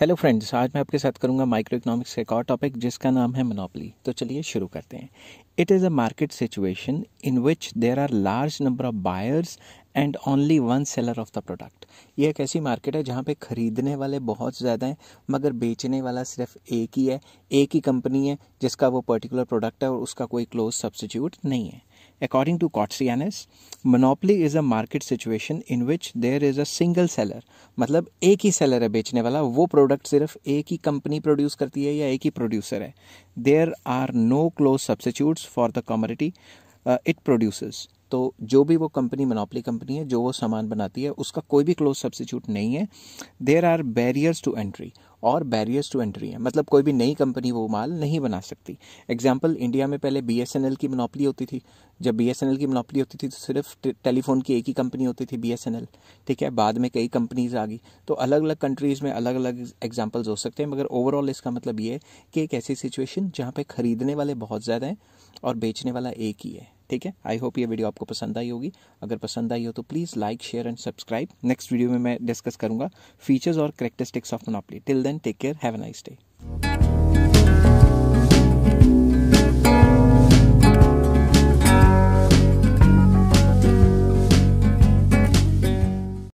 Hello friends आज मैं आपके साथ करूंगा माइक्रो इकोनॉमिक्स का एक और टॉपिक जिसका नाम है मोनोपली तो चलिए शुरू करते हैं it is a market situation in which there are large number of buyers and only one seller of the product ये एक ऐसी मार्केट है जहाँ पे खरीदने वाले बहुत ज़्यादा हैं मगर बेचने वाला सिर्फ एक ही है एक ही कंपनी है जिसका वो पर्टिकुलर प्रोडक्ट है और उसका कोई क्लोज सब्सिट्यूट नहीं है According to Kotsianis, monopoly is a market situation in which there is a single seller. मतलब एक ही सेलर है बेचने वाला वो प्रोडक्ट सिर्फ एक ही कंपनी प्रोड्यूस करती है या एक ही प्रोड्यूसर है are are no close for for the uh, it produces. तो जो भी वो कंपनी monopoly कंपनी है जो वो सामान बनाती है उसका कोई भी क्लोज substitute नहीं है there are barriers to entry और बैरियर्स टू एंट्री हैं मतलब कोई भी नई कंपनी वो माल नहीं बना सकती एग्जाम्पल इंडिया में पहले बी की मोनोपली होती थी जब बी की मोनोपली होती थी तो सिर्फ टेलीफोन की एक ही कंपनी होती थी बी ठीक है बाद में कई कंपनीज आ गई तो अलग अलग कंट्रीज़ में अलग अलग एग्जाम्पल्स हो सकते हैं मगर ओवरऑल इसका मतलब ये है कि एक ऐसी सिचुएशन जहाँ पे ख़रीदने वाले बहुत ज़्यादा हैं और बेचने वाला एक ही है ठीक है आई होप ये वीडियो आपको पसंद आई होगी अगर पसंद आई हो तो please like share and subscribe next video में मैं डिस्कस करूंगा फीचर्स और characteristics of monopoly till then take care have a nice day